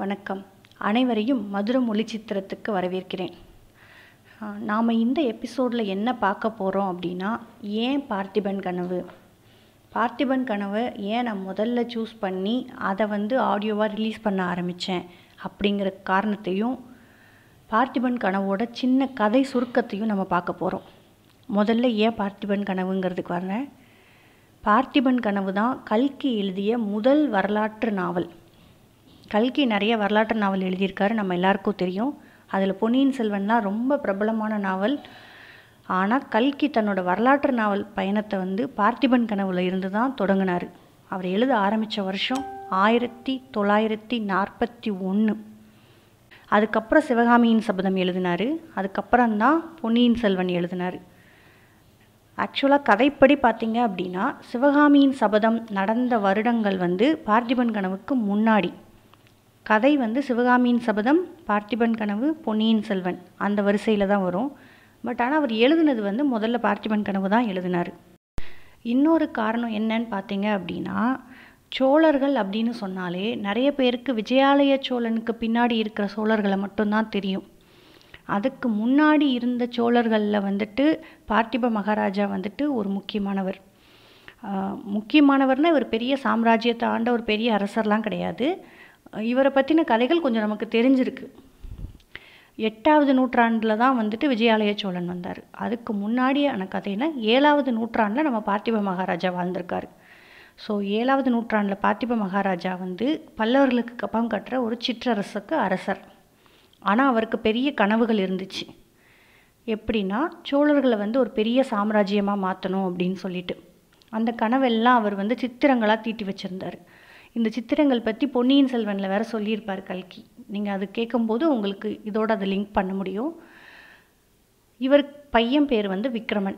வணக்கம் அனைவரையும் மதுரம் ஒளி சித்திரத்துக்கு வரவேற்கிறேன் நாம் இந்த எபிசோடில் என்ன பார்க்க போகிறோம் அப்படின்னா ஏன் பார்த்திபன் கனவு பார்த்திபன் கனவை ஏன் நான் முதல்ல சூஸ் பண்ணி அதை வந்து ஆடியோவாக ரிலீஸ் பண்ண ஆரம்பித்தேன் அப்படிங்கிற காரணத்தையும் பார்த்திபன் கனவோட சின்ன கதை சுருக்கத்தையும் நம்ம பார்க்க போகிறோம் முதல்ல ஏன் பார்த்திபன் கனவுங்கிறதுக்கு வரேன் பார்த்திபன் கனவு தான் கல்கி எழுதிய முதல் வரலாற்று நாவல் கல்கி நிறைய வரலாற்று நாவல் எழுதியிருக்காரு நம்ம எல்லாருக்கும் தெரியும் அதில் பொன்னியின் செல்வன்லாம் ரொம்ப பிரபலமான நாவல் ஆனால் கல்கி தன்னோட வரலாற்று நாவல் பயணத்தை வந்து பார்த்திபன் கனவுல இருந்து தான் தொடங்கினார் அவர் எழுத ஆரம்பித்த வருஷம் ஆயிரத்தி தொள்ளாயிரத்தி நாற்பத்தி ஒன்று அதுக்கப்புறம் சிவகாமியின் சபதம் எழுதினார் அதுக்கப்புறம்தான் பொன்னியின் செல்வன் எழுதினார் ஆக்சுவலாக கதைப்படி பார்த்தீங்க அப்படின்னா சிவகாமியின் சபதம் நடந்த வருடங்கள் வந்து பார்த்திபன் கனவுக்கு முன்னாடி கதை வந்து சிவகாமியின் சபதம் பார்த்திபன் கனவு பொன்னியின் செல்வன் அந்த வரிசையில் தான் வரும் பட் ஆனால் அவர் எழுதுனது வந்து முதல்ல பார்த்திபன் கனவு தான் எழுதினார் இன்னொரு காரணம் என்னன்னு பார்த்தீங்க அப்படின்னா சோழர்கள் அப்படின்னு சொன்னாலே நிறைய பேருக்கு விஜயாலய சோழனுக்கு பின்னாடி இருக்கிற சோழர்களை மட்டும்தான் தெரியும் அதுக்கு முன்னாடி இருந்த சோழர்களில் வந்துட்டு பார்த்திப மகாராஜா வந்துட்டு ஒரு முக்கியமானவர் முக்கியமானவர்னால் இவர் பெரிய சாம்ராஜ்யத்தை ஆண்ட ஒரு பெரிய அரசர்லாம் கிடையாது இவரை பற்றின கதைகள் கொஞ்சம் நமக்கு தெரிஞ்சிருக்கு எட்டாவது நூற்றாண்டில் தான் வந்துட்டு விஜயாலய சோழன் வந்தார் அதுக்கு முன்னாடியான கதையில் ஏழாவது நூற்றாண்டில் நம்ம பார்த்திப மகாராஜா வாழ்ந்திருக்காரு ஸோ ஏழாவது நூற்றாண்டில் பார்த்திப மகாராஜா வந்து பல்லவர்களுக்கு கப்பம் கட்டுற ஒரு சிற்றரசுக்கு அரசர் ஆனால் அவருக்கு பெரிய கனவுகள் இருந்துச்சு எப்படின்னா சோழர்களை வந்து ஒரு பெரிய சாம்ராஜ்யமாக மாற்றணும் அப்படின்னு சொல்லிட்டு அந்த கனவெல்லாம் அவர் வந்து சித்திரங்களாக தீட்டி வச்சுருந்தார் இந்த சித்திரங்கள் பற்றி பொன்னியின் செல்வனில் வேறு சொல்லியிருப்பார் கல்கி நீங்கள் அது கேட்கும்போது உங்களுக்கு இதோட அதை லிங்க் பண்ண முடியும் இவர் பையன் பேர் வந்து விக்ரமன்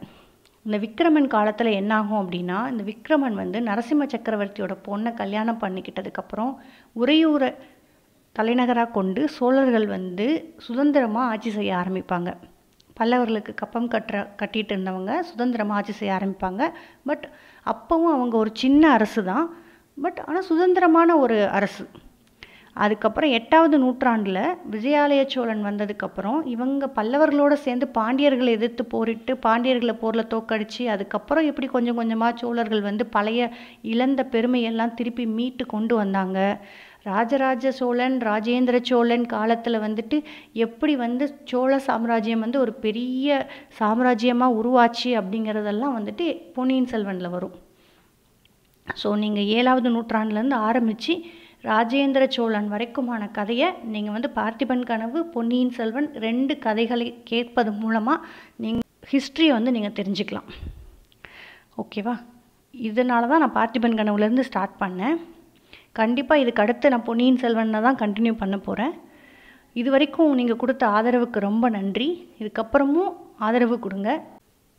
இந்த விக்ரமன் காலத்தில் என்னாகும் அப்படின்னா இந்த விக்ரமன் வந்து நரசிம்ம சக்கரவர்த்தியோட பொண்ணை கல்யாணம் பண்ணிக்கிட்டதுக்கப்புறம் உறையூரை தலைநகராக கொண்டு சோழர்கள் வந்து சுதந்திரமாக ஆட்சி செய்ய ஆரம்பிப்பாங்க பல்லவர்களுக்கு கப்பம் கட்டுற கட்டிகிட்டு இருந்தவங்க சுதந்திரமாக ஆட்சி செய்ய ஆரம்பிப்பாங்க பட் அப்போவும் அவங்க ஒரு சின்ன அரசு தான் பட் ஆனால் சுதந்திரமான ஒரு அரசு அதுக்கப்புறம் எட்டாவது நூற்றாண்டில் விஜயாலய சோழன் வந்ததுக்கப்புறம் இவங்க பல்லவர்களோடு சேர்ந்து பாண்டியர்களை எதிர்த்து போரிட்டு பாண்டியர்களை போரில் தோக்கடித்து அதுக்கப்புறம் எப்படி கொஞ்சம் கொஞ்சமாக சோழர்கள் வந்து பழைய இழந்த பெருமையெல்லாம் திருப்பி மீட்டு கொண்டு வந்தாங்க ராஜராஜ சோழன் ராஜேந்திர சோழன் காலத்தில் வந்துட்டு எப்படி வந்து சோழ சாம்ராஜ்யம் வந்து ஒரு பெரிய சாம்ராஜ்யமாக உருவாச்சு அப்படிங்கிறதெல்லாம் வந்துட்டு பொன்னியின் செல்வனில் வரும் ஸோ நீங்கள் ஏழாவது நூற்றாண்டுலேருந்து ஆரம்பித்து ராஜேந்திர சோழன் வரைக்குமான கதையை நீங்கள் வந்து பார்த்திபன் கனவு பொன்னியின் செல்வன் ரெண்டு கதைகளை கேட்பது மூலமாக நீங்கள் ஹிஸ்ட்ரியை வந்து நீங்கள் தெரிஞ்சுக்கலாம் ஓகேவா இதனால தான் நான் பார்த்திபன் கனவுலேருந்து ஸ்டார்ட் பண்ணேன் கண்டிப்பாக இதுக்கு அடுத்து நான் பொன்னியின் செல்வனை தான் கண்டினியூ பண்ண போகிறேன் இது வரைக்கும் நீங்கள் கொடுத்த ஆதரவுக்கு ரொம்ப நன்றி இதுக்கப்புறமும் ஆதரவு கொடுங்க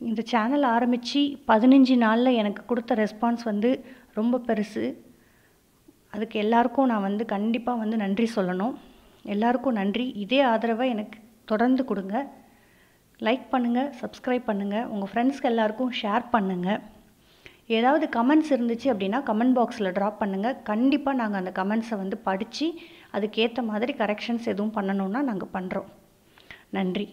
இந்த சேனல் ஆரம்பித்து பதினஞ்சு நாளில் எனக்கு கொடுத்த ரெஸ்பான்ஸ் வந்து ரொம்ப பெருசு அதுக்கு எல்லாருக்கும் நான் வந்து கண்டிப்பாக வந்து நன்றி சொல்லணும் எல்லாருக்கும் நன்றி இதே ஆதரவை எனக்கு தொடர்ந்து கொடுங்க லைக் பண்ணுங்கள் சப்ஸ்கிரைப் பண்ணுங்கள் உங்கள் ஃப்ரெண்ட்ஸ்க்கு எல்லாருக்கும் ஷேர் பண்ணுங்கள் ஏதாவது கமெண்ட்ஸ் இருந்துச்சு அப்படின்னா கமெண்ட் பாக்ஸில் ட்ராப் பண்ணுங்கள் கண்டிப்பாக நாங்கள் அந்த கமெண்ட்ஸை வந்து படித்து அதுக்கேற்ற மாதிரி கரெக்ஷன்ஸ் எதுவும் பண்ணணுன்னா நாங்கள் பண்ணுறோம் நன்றி